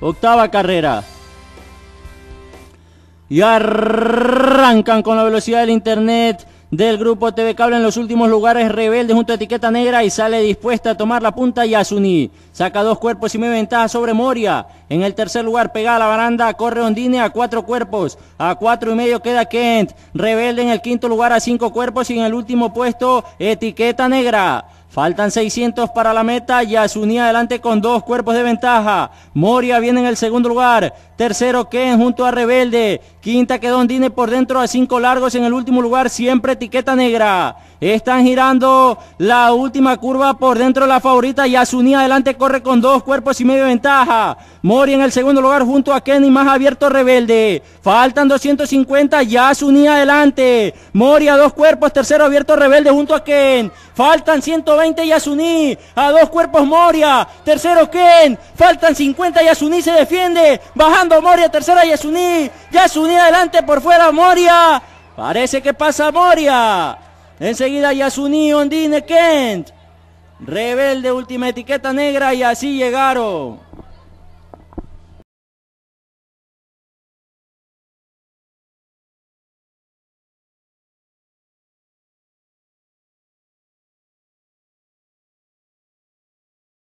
Octava carrera. Y arrancan con la velocidad del internet del grupo TV Cable en los últimos lugares rebelde junto a etiqueta negra y sale dispuesta a tomar la punta Yasuni. Saca dos cuerpos y media ventaja sobre Moria. En el tercer lugar pega a la baranda, corre Ondine a cuatro cuerpos. A cuatro y medio queda Kent. Rebelde en el quinto lugar a cinco cuerpos y en el último puesto etiqueta negra. Faltan 600 para la meta. Yasuní adelante con dos cuerpos de ventaja. Moria viene en el segundo lugar. Tercero Ken junto a Rebelde. Quinta quedó Dine por dentro a cinco largos. En el último lugar siempre etiqueta negra. Están girando la última curva por dentro de la favorita. Yasuní adelante corre con dos cuerpos y medio de ventaja. Moria en el segundo lugar junto a Ken y más abierto Rebelde. Faltan 250. Yasuní adelante. Moria dos cuerpos. Tercero abierto Rebelde junto a Ken. Faltan 120. 20 Yasuní, a dos cuerpos Moria, tercero Kent, faltan 50 Yasuní se defiende, bajando Moria, tercera Yasuní, Yasuní adelante por fuera Moria, parece que pasa Moria, enseguida Yasuní, Ondine, Kent, rebelde, última etiqueta negra y así llegaron.